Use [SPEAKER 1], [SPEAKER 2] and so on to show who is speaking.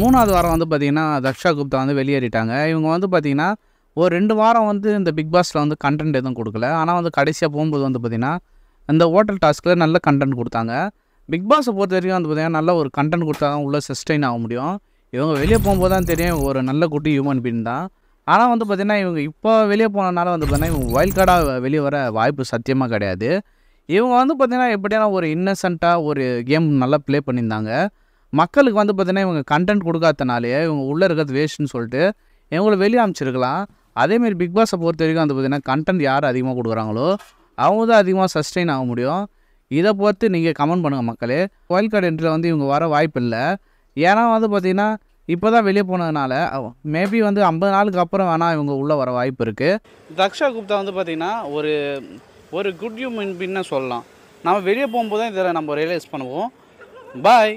[SPEAKER 1] மூணாவது வாரம் வந்து பார்த்திங்கன்னா தக்ஷா குப்தா வந்து வெளியேறிட்டாங்க இவங்க வந்து பார்த்திங்கன்னா ஒரு ரெண்டு வாரம் வந்து இந்த பிக் பாஸில் வந்து கண்டென்ட் எதுவும் கொடுக்கல ஆனால் வந்து கடைசியாக போகும்போது வந்து பார்த்திங்கன்னா இந்த ஹோட்டல் டாஸ்கில் நல்ல கண்டென்ட் கொடுத்தாங்க பிக் பாஸை பொறுத்த வரைக்கும் வந்து பார்த்திங்கன்னா நல்ல ஒரு கண்டென்ட் கொடுத்தா தான் உள்ளே சஸ்டெயின் ஆக முடியும் இவங்க வெளியே போகும்போது தான் தெரியும் ஒரு நல்ல குட்டி ஹியூமன் பீன் தான் ஆனால் வந்து பார்த்திங்கன்னா இவங்க இப்போ வெளியே போனனால வந்து பார்த்திங்கன்னா இவங்க வைல்ட் கார்டாக வெளியே வர வாய்ப்பு சத்தியமாக கிடையாது இவங்க வந்து பார்த்திங்கன்னா எப்படியான ஒரு இன்னசென்ட்டாக ஒரு கேம் நல்லா ப்ளே பண்ணியிருந்தாங்க மக்களுக்கு வந்து பார்த்திங்கன்னா இவங்க கண்டென்ட் கொடுக்காதனாலே இவங்க உள்ளே இருக்கிறது வேஸ்ட்டுன்னு சொல்லிட்டு இவங்களை வெளியே அமைச்சிருக்கலாம் அதேமாரி பிக் பாஸை பொறுத்த வரைக்கும் வந்து பார்த்திங்கன்னா கண்டென்ட் யார் அதிகமாக கொடுக்குறாங்களோ அவங்க தான் அதிகமாக சஸ்டெயின் ஆக முடியும் இதை பொறுத்து நீங்கள் கமெண்ட் பண்ணுங்கள் மக்களே ஒயில் கார்டு என்ட்ரியில் வந்து இவங்க வர வாய்ப்பு இல்லை ஏன்னா வந்து பார்த்திங்கன்னா இப்போ தான் வெளியே போனதுனால மேபி வந்து ஐம்பது நாளுக்கு அப்புறம் வேணால் இவங்க உள்ளே வர வாய்ப்பு இருக்குது தக்ஷா குப்தா வந்து பார்த்திங்கன்னா ஒரு ஒரு குட் ஹியூமன் பின்னு சொல்லலாம் நம்ம வெளியே போகும்போது தான் இதில் நம்ம ரியலைஸ் பண்ணுவோம் பாய்